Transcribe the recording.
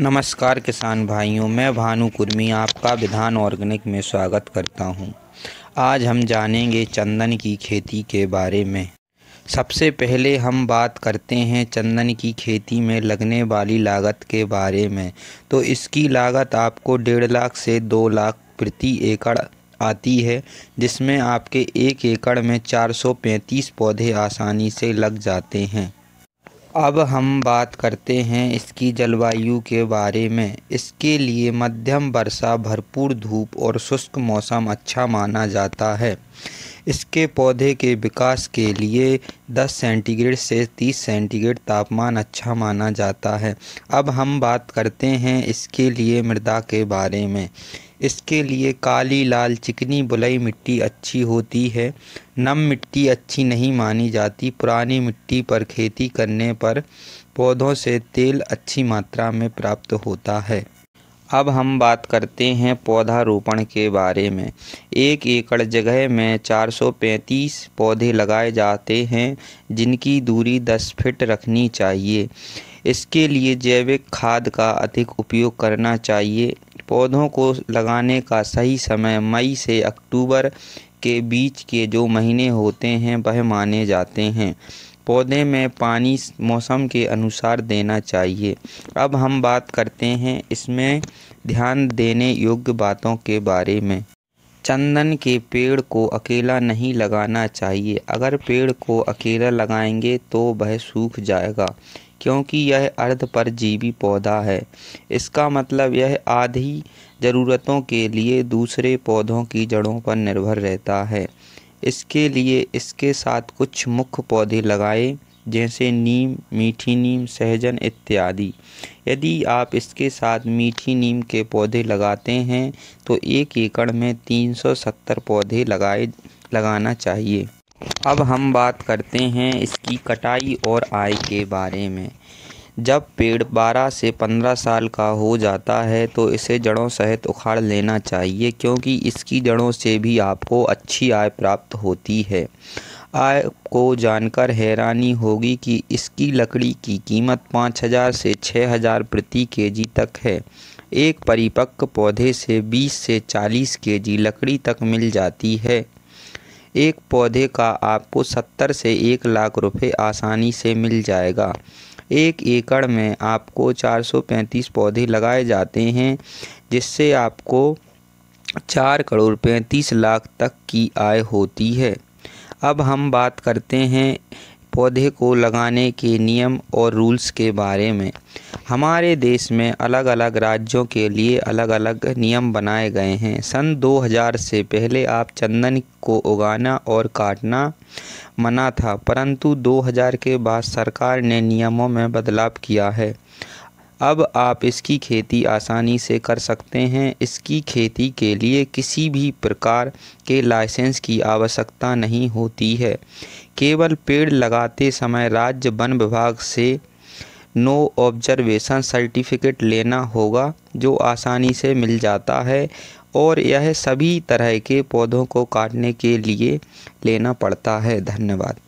नमस्कार किसान भाइयों मैं भानु कुर्मी आपका विधान ऑर्गेनिक में स्वागत करता हूं। आज हम जानेंगे चंदन की खेती के बारे में सबसे पहले हम बात करते हैं चंदन की खेती में लगने वाली लागत के बारे में तो इसकी लागत आपको डेढ़ लाख से दो लाख प्रति एकड़ आती है जिसमें आपके एक एकड़ में 435 पौधे आसानी से लग जाते हैं अब हम बात करते हैं इसकी जलवायु के बारे में इसके लिए मध्यम वर्षा भरपूर धूप और शुष्क मौसम अच्छा माना जाता है इसके पौधे के विकास के लिए 10 सेंटीग्रेड से 30 सेंटीग्रेड तापमान अच्छा माना जाता है अब हम बात करते हैं इसके लिए मृदा के बारे में इसके लिए काली लाल चिकनी बुलई मिट्टी अच्छी होती है नम मिट्टी अच्छी नहीं मानी जाती पुरानी मिट्टी पर खेती करने पर पौधों से तेल अच्छी मात्रा में प्राप्त होता है अब हम बात करते हैं पौधारोपण के बारे में एक एकड़ जगह में 435 पौधे लगाए जाते हैं जिनकी दूरी 10 फीट रखनी चाहिए इसके लिए जैविक खाद का अधिक उपयोग करना चाहिए पौधों को लगाने का सही समय मई से अक्टूबर के बीच के जो महीने होते हैं वह माने जाते हैं पौधे में पानी मौसम के अनुसार देना चाहिए अब हम बात करते हैं इसमें ध्यान देने योग्य बातों के बारे में चंदन के पेड़ को अकेला नहीं लगाना चाहिए अगर पेड़ को अकेला लगाएंगे तो वह सूख जाएगा क्योंकि यह अर्ध परजीवी पौधा है इसका मतलब यह आधी ज़रूरतों के लिए दूसरे पौधों की जड़ों पर निर्भर रहता है इसके लिए इसके साथ कुछ मुख्य पौधे लगाए जैसे नीम मीठी नीम सहजन इत्यादि यदि आप इसके साथ मीठी नीम के पौधे लगाते हैं तो एक एकड़ में 370 पौधे लगाए लगाना चाहिए अब हम बात करते हैं इसकी कटाई और आय के बारे में जब पेड़ 12 से 15 साल का हो जाता है तो इसे जड़ों सहित उखाड़ लेना चाहिए क्योंकि इसकी जड़ों से भी आपको अच्छी आय प्राप्त होती है आय को जानकर हैरानी होगी कि इसकी लकड़ी की कीमत 5000 से 6000 प्रति केजी तक है एक परिपक्व पौधे से 20 से 40 केजी लकड़ी तक मिल जाती है एक पौधे का आपको 70 से एक लाख रुपए आसानी से मिल जाएगा एक एकड़ में आपको 435 पौधे लगाए जाते हैं जिससे आपको चार करोड़ पैंतीस लाख तक की आय होती है अब हम बात करते हैं पौधे को लगाने के नियम और रूल्स के बारे में हमारे देश में अलग अलग राज्यों के लिए अलग अलग नियम बनाए गए हैं सन 2000 से पहले आप चंदन को उगाना और काटना मना था परंतु 2000 के बाद सरकार ने नियमों में बदलाव किया है अब आप इसकी खेती आसानी से कर सकते हैं इसकी खेती के लिए किसी भी प्रकार के लाइसेंस की आवश्यकता नहीं होती है केवल पेड़ लगाते समय राज्य वन विभाग से नो ऑब्जर्वेशन सर्टिफिकेट लेना होगा जो आसानी से मिल जाता है और यह सभी तरह के पौधों को काटने के लिए लेना पड़ता है धन्यवाद